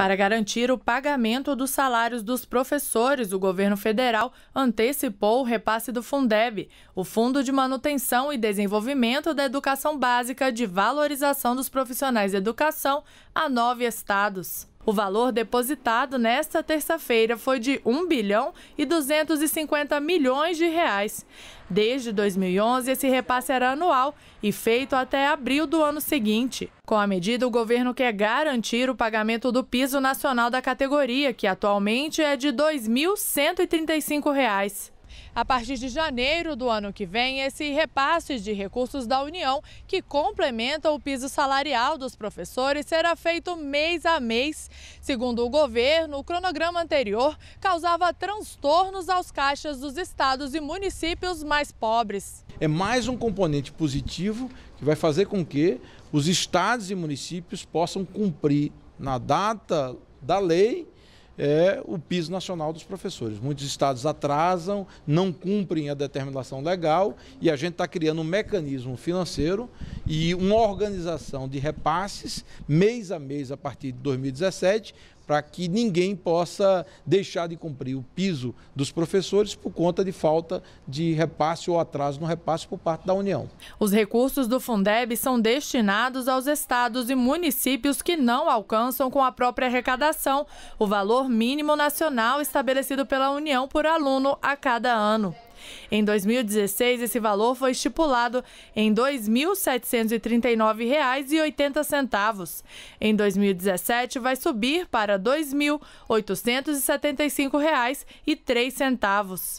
Para garantir o pagamento dos salários dos professores, o governo federal antecipou o repasse do Fundeb, o Fundo de Manutenção e Desenvolvimento da Educação Básica de Valorização dos Profissionais de Educação, a nove estados. O valor depositado nesta terça-feira foi de 1 bilhão e 250 milhões de reais. Desde 2011, esse repasse era anual e feito até abril do ano seguinte. Com a medida, o governo quer garantir o pagamento do piso nacional da categoria, que atualmente é de R$ 2.135. A partir de janeiro do ano que vem, esse repasse de recursos da União, que complementa o piso salarial dos professores, será feito mês a mês. Segundo o governo, o cronograma anterior causava transtornos aos caixas dos estados e municípios mais pobres. É mais um componente positivo que vai fazer com que os estados e municípios possam cumprir na data da lei é o piso nacional dos professores. Muitos estados atrasam, não cumprem a determinação legal e a gente está criando um mecanismo financeiro e uma organização de repasses mês a mês a partir de 2017 para que ninguém possa deixar de cumprir o piso dos professores por conta de falta de repasse ou atraso no repasse por parte da União. Os recursos do Fundeb são destinados aos estados e municípios que não alcançam com a própria arrecadação o valor mínimo nacional estabelecido pela União por aluno a cada ano. Em 2016, esse valor foi estipulado em R$ 2.739,80. Em 2017, vai subir para R$ 2.875,03.